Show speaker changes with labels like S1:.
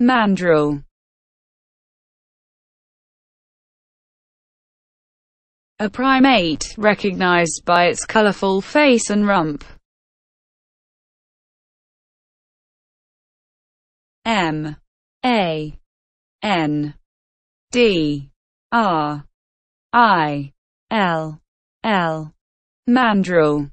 S1: mandrel a primate, recognized by its colorful face and rump. M. A. N. D. R. I. L. L. Mandrill